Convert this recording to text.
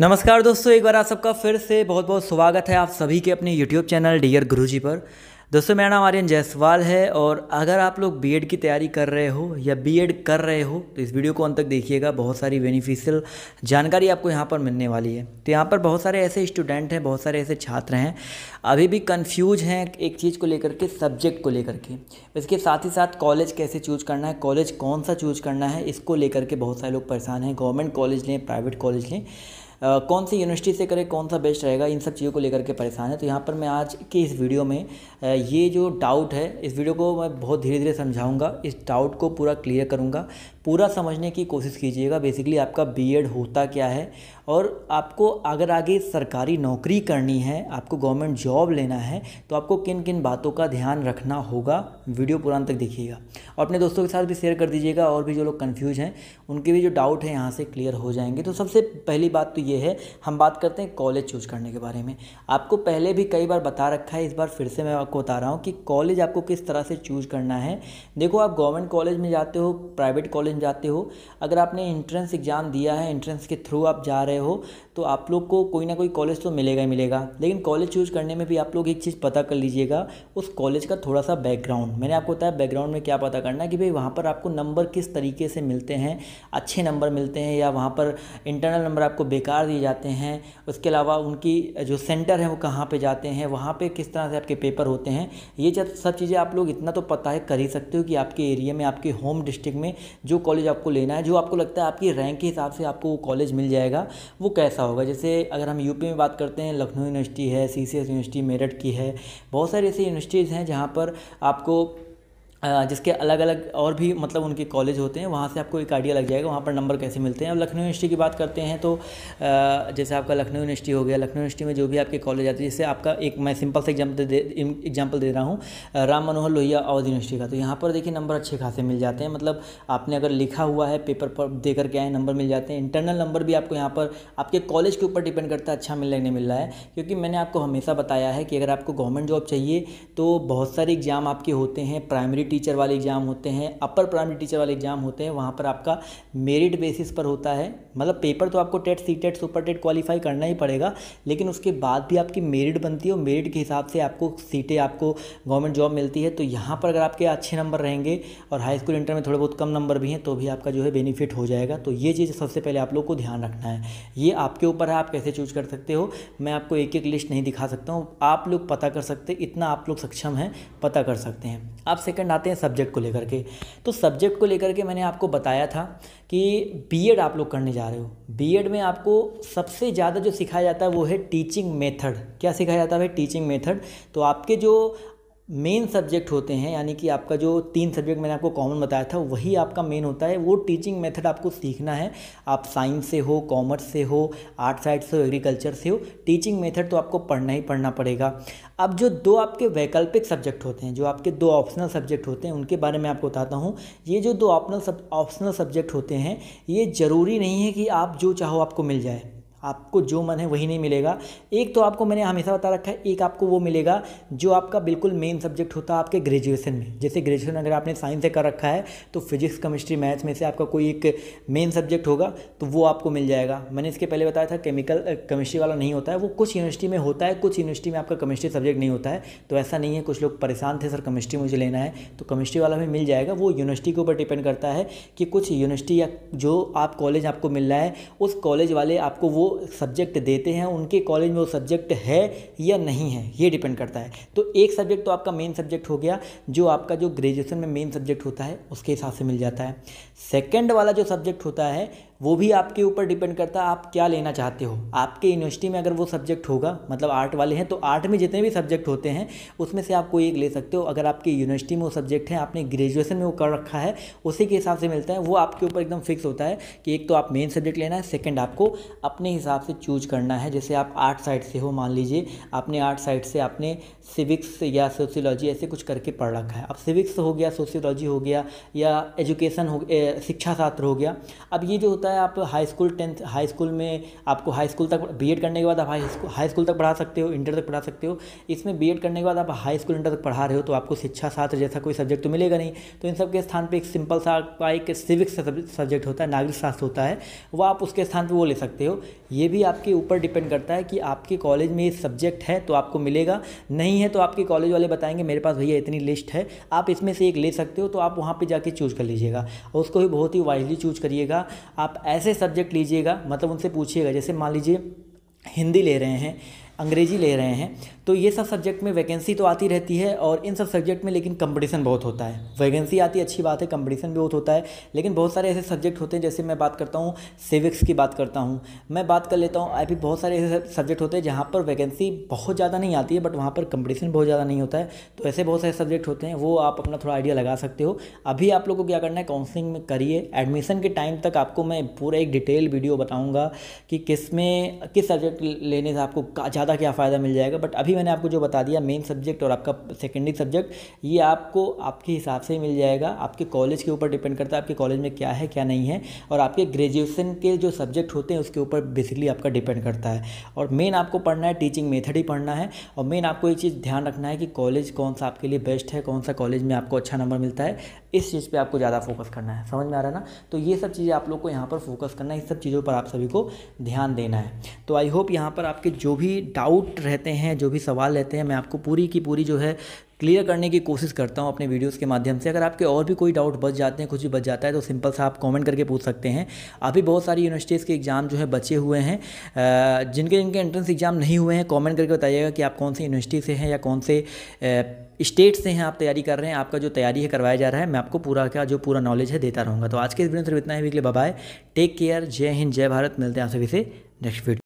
नमस्कार दोस्तों एक बार आप सबका फिर से बहुत बहुत स्वागत है आप सभी के अपने YouTube चैनल डियर गुरुजी पर दोस्तों मेरा नाम आर्यन जायसवाल है और अगर आप लोग बीएड की तैयारी कर रहे हो या बीएड कर रहे हो तो इस वीडियो को अंत तक देखिएगा बहुत सारी बेनिफिशियल जानकारी आपको यहाँ पर मिलने वाली है तो यहाँ पर बहुत सारे ऐसे स्टूडेंट हैं बहुत सारे ऐसे छात्र हैं अभी भी कन्फ्यूज हैं एक चीज़ को लेकर के सब्जेक्ट को लेकर के इसके साथ ही साथ कॉलेज कैसे चूज़ करना है कॉलेज कौन सा चूज़ करना है इसको लेकर के बहुत सारे लोग परेशान हैं गवर्नमेंट कॉलेज लें प्राइवेट कॉलेज लें कौन सी यूनिवर्सिटी से करें कौन सा बेस्ट रहेगा इन सब चीज़ों को लेकर के परेशान है तो यहाँ पर मैं आज की इस वीडियो में ये जो डाउट है इस वीडियो को मैं बहुत धीरे धीरे समझाऊँगा इस डाउट को पूरा क्लियर करूँगा पूरा समझने की कोशिश कीजिएगा बेसिकली आपका बीएड होता क्या है और आपको अगर आगे सरकारी नौकरी करनी है आपको गवर्नमेंट जॉब लेना है तो आपको किन किन बातों का ध्यान रखना होगा वीडियो पूरा तक देखिएगा और अपने दोस्तों के साथ भी शेयर कर दीजिएगा और भी जो लोग कन्फ्यूज हैं उनके भी जो डाउट हैं यहाँ से क्लियर हो जाएंगे तो सबसे पहली बात तो ये ये है हम बात करते हैं कॉलेज चूज़ करने के बारे में आपको पहले भी कई बार बता रखा है इस बार फिर से मैं आपको बता रहा हूँ कि कॉलेज आपको किस तरह से चूज़ करना है देखो आप गवर्नमेंट कॉलेज में जाते हो प्राइवेट कॉलेज में जाते हो अगर आपने इंट्रेंस एग्ज़ाम दिया है इंट्रेंस के थ्रू आप जा रहे हो तो आप लोग को कोई ना कोई कॉलेज तो मिलेगा ही मिलेगा लेकिन कॉलेज चूज़ करने में भी आप लोग एक चीज़ पता कर लीजिएगा उस कॉलेज का थोड़ा सा बैकग्राउंड मैंने आपको बताया बैकग्राउंड में क्या पता करना है कि भाई वहाँ पर आपको नंबर किस तरीके से मिलते हैं अच्छे नंबर मिलते हैं या वहाँ पर इंटरनल नंबर आपको बेकार दिए जाते हैं उसके अलावा उनकी जो सेंटर है वो कहाँ पर जाते हैं वहाँ पर किस तरह से आपके पेपर होते हैं ये सब चीज़ें आप लोग इतना तो पता है कर ही सकते हो कि आपके एरिया में आपके होम डिस्ट्रिक्ट में जो कॉलेज आपको लेना है जो आपको लगता है आपकी रैंक के हिसाब से आपको वो कॉलेज मिल जाएगा वो कैसा ऐसा होगा जैसे अगर हम यूपी में बात करते हैं लखनऊ यूनिवर्सिटी है सी यूनिवर्सिटी मेरठ की है बहुत सारी ऐसी यूनिवर्सिटीज़ हैं जहाँ पर आपको जिसके अलग अलग और भी मतलब उनके कॉलेज होते हैं वहाँ से आपको एक आइडिया लग जाएगा वहाँ पर नंबर कैसे मिलते हैं अब लखनऊ यूनिवर्सिटी की बात करते हैं तो जैसे आपका लखनऊ यूनिवर्सिटी हो गया लखनऊ यूनिवर्सिटी में जो भी आपके कॉलेज आते हैं जैसे आपका एक मैं सिंपल से एग्जाम्पल दे एग्जाम्पल दे रहा हूँ राम मनोहर लोहिया अवध यूनिवर्सिटी का तो यहाँ पर देखिए नंबर अच्छे खासे मिल जाते हैं मतलब आपने अगर लिखा हुआ है पेपर पर दे करके आए नंबर मिल जाते हैं इंटरनल नंबर भी आपको यहाँ पर आपके कॉलेज के ऊपर डिपेंड करता है अच्छा मिल रहा नहीं मिल रहा है क्योंकि मैंने आपको हमेशा बताया है कि अगर आपको गवर्नमेंट जॉब चाहिए तो बहुत सारे एग्ज़ाम आपके होते हैं प्राइमरी टीचर वाले एग्ज़ाम होते हैं अपर प्राइमरी टीचर वाले एग्ज़ाम होते हैं वहाँ पर आपका मेरिट बेसिस पर होता है मतलब पेपर तो आपको TET C TET super TET qualify करना ही पड़ेगा लेकिन उसके बाद भी आपकी मेरिट बनती है और मेरिट के हिसाब से आपको सीटें e आपको गवर्नमेंट जॉब मिलती है तो यहाँ पर अगर आपके अच्छे नंबर रहेंगे और हाई स्कूल इंटर में थोड़े बहुत कम नंबर भी हैं तो भी आपका जो है बेनिफिट हो जाएगा तो ये चीज़ सबसे पहले आप लोग को ध्यान रखना है ये आपके ऊपर है आप कैसे चूज कर सकते हो मैं आपको एक एक लिस्ट नहीं दिखा सकता हूँ आप लोग पता कर सकते इतना आप लोग सक्षम हैं पता कर सकते हैं आप सेकंड आते आते हैं सब्जेक्ट को लेकर के तो सब्जेक्ट को लेकर के मैंने आपको बताया था कि बीएड आप लोग करने जा रहे हो बीएड में आपको सबसे ज़्यादा जो सिखाया जाता है वो है टीचिंग मेथड क्या सिखाया जाता है टीचिंग मेथड तो आपके जो मेन सब्जेक्ट होते हैं यानी कि आपका जो तीन सब्जेक्ट मैंने आपको कॉमन बताया था वही आपका मेन होता है वो टीचिंग मेथड आपको सीखना है आप साइंस से हो कॉमर्स से हो आर्ट साइड से हो एग्रीकल्चर से हो टीचिंग मेथड तो आपको पढ़ना ही पढ़ना पड़ेगा अब जो दो आपके वैकल्पिक सब्जेक्ट होते हैं जो आपके दो ऑप्शनल सब्जेक्ट होते हैं उनके बारे में आपको बताता हूँ ये जो दो ऑप्शनल ऑप्शनल सब्जेक्ट होते हैं ये ज़रूरी नहीं है कि आप जो चाहो आपको मिल जाए आपको जो मन है वही नहीं मिलेगा एक तो आपको मैंने हमेशा बता रखा है एक आपको वो मिलेगा जो आपका बिल्कुल मेन सब्जेक्ट होता है आपके ग्रेजुएशन में जैसे ग्रेजुएशन अगर आपने साइंस से कर रखा है तो फिजिक्स केमिस्ट्री मैथ्स में से आपका कोई एक मेन सब्जेक्ट होगा तो वो आपको मिल जाएगा मैंने इसके पहले बताया था केमिकल केमिस्ट्री वाला नहीं होता है वो कुछ यूनिवर्सिटी में होता है कुछ यूनिवर्सिटी में आपका केमिस्ट्री सब्जेक्ट नहीं होता है तो ऐसा नहीं है कुछ लोग परेशान थे सर केमिस्ट्री मुझे लेना है तो केमिस्ट्री वाला भी मिल जाएगा वो यूनिवर्सिटी के ऊपर डिपेंड करता है कि कुछ यूनिवर्सिटी या जो आप कॉलेज आपको मिल रहा है उस कॉलेज वाले आपको वो सब्जेक्ट देते हैं उनके कॉलेज में वो सब्जेक्ट है या नहीं है ये डिपेंड करता है तो एक सब्जेक्ट तो आपका मेन सब्जेक्ट हो गया जो आपका जो ग्रेजुएशन में मेन सब्जेक्ट होता है उसके हिसाब से मिल जाता है सेकेंड वाला जो सब्जेक्ट होता है वो भी आपके ऊपर डिपेंड करता है आप क्या लेना चाहते हो आपके यूनिवर्सिटी में अगर वो सब्जेक्ट होगा मतलब आर्ट वाले हैं तो आर्ट में जितने भी सब्जेक्ट होते हैं उसमें से आप कोई एक ले सकते हो अगर आपकी यूनिवर्सिटी में वो सब्जेक्ट है आपने ग्रेजुएसन में वो कर रखा है उसी के हिसाब से मिलता है वो आपके ऊपर एकदम फिक्स होता है कि एक तो आप मेन सब्जेक्ट लेना है सेकेंड आपको अपने हिसाब से चूज करना है जैसे आप आर्ट साइड से हो मान लीजिए आपने आर्ट साइड से आपने सिविक्स या सोशियोलॉजी ऐसे कुछ करके पढ़ रखा है अब सिविक्स हो गया सोशियोलॉजी हो गया या एजुकेशन हो शिक्षा शास्त्र हो गया अब ये जो होता है आप high school tenth high school में आपको हाई स्कूल तक बी करने के बाद आप हाई स्कूल हाई स्कूल तक पढ़ा सकते हो इंटर तक पढ़ा सकते हो इसमें बी करने के बाद आप हाई स्कूल इंटर तक पढ़ा रहे हो तो आपको शिक्षा शास्त्र जैसा कोई सब्जेक्ट तो मिलेगा नहीं तो इन सब के स्थान पर एक सिंपल सा आपका एक सिविक सब्जेक्ट होता है नागरिक शास्त्र होता है वह आप उसके स्थान पर वो ले सकते हो ये भी आपके ऊपर डिपेंड करता है कि आपके कॉलेज में ये सब्जेक्ट है तो आपको मिलेगा नहीं है तो आपके कॉलेज वाले बताएंगे मेरे पास भैया इतनी लिस्ट है आप इसमें से एक ले सकते हो तो आप वहाँ पर जाके चूज़ कर लीजिएगा उसको भी बहुत ही वाइजली चूज करिएगा आप ऐसे सब्जेक्ट लीजिएगा मतलब उनसे पूछिएगा जैसे मान लीजिए हिंदी ले रहे हैं अंग्रेजी ले रहे हैं तो ये सब सब्जेक्ट में वैकेंसी तो आती रहती है और इन सब सब्जेक्ट में लेकिन कंपटीशन बहुत होता है वैकेंसी आती अच्छी बात है कंपटीशन भी बहुत होता है लेकिन बहुत सारे ऐसे सब्जेक्ट होते हैं जैसे मैं बात करता हूँ सिविक्स की बात करता हूँ मैं बात कर लेता हूँ आई भी बहुत सारे ऐसे सब्जेक्ट होते हैं जहाँ पर वैकेंसी बहुत ज़्यादा नहीं आती है बट वहाँ पर कंपटीशन बहुत ज़्यादा नहीं होता है तो ऐसे बहुत सारे सब्जेक्ट होते हैं वो आप अपना थोड़ा आइडिया लगा सकते हो अभी आप लोग को क्या करना है काउंसलिंग में करिए एडमिशन के टाइम तक आपको मैं पूरा एक डिटेल वीडियो बताऊँगा कि किस में किस सब्जेक्ट लेने से आपको ज़्यादा ज़्यादा क्या फ़ायदा मिल जाएगा बट अभी मैंने आपको जो बता दिया मेन सब्जेक्ट और आपका सेकेंडरी सब्जेक्ट ये आपको आपके हिसाब से ही मिल जाएगा आपके कॉलेज के ऊपर डिपेंड करता है आपके कॉलेज में क्या है क्या नहीं है और आपके ग्रेजुएसन के जो सब्जेक्ट होते हैं उसके ऊपर बेसिकली आपका डिपेंड करता है और मेन आपको पढ़ना है टीचिंग मेथड ही पढ़ना है और मेन आपको ये चीज़ ध्यान रखना है कि कॉलेज कौन सा आपके लिए बेस्ट है कौन सा कॉलेज में आपको अच्छा नंबर मिलता है इस चीज़ पर आपको ज़्यादा फोकस करना है समझ में आ रहा है ना तो ये सब चीज़ें आप लोग को यहाँ पर फोकस करना है इस सब चीज़ों पर आप सभी को ध्यान देना है तो आई होप यहाँ पर आपके जो भी डाउट रहते हैं जो भी सवाल रहते हैं मैं आपको पूरी की पूरी जो है क्लियर करने की कोशिश करता हूँ अपने वीडियोस के माध्यम से अगर आपके और भी कोई डाउट बच जाते हैं कुछ भी बच जाता है तो सिंपल सा आप कमेंट करके पूछ सकते हैं अभी बहुत सारी यूनिवर्सिटीज़ के एग्ज़ाम जो है बचे हुए हैं जिनके जिनके एंट्रेंस एग्ज़ाम नहीं हुए हैं कमेंट करके बताइएगा कि आप कौन सी यूनिवर्सिटी से हैं या कौन से स्टेट से हैं आप तैयारी कर रहे हैं आपका जो तैयारी है करवाया जा रहा है मैं आपको पूरा का जो पूरा नॉलेज है देता रहूँगा तो आज के इस वीडियो में सिर्फ इतना ही वीकली बाय टेक केयर जय हिंद जय भारत मिलते हैं आप सभी से नेक्स्ट वीडियो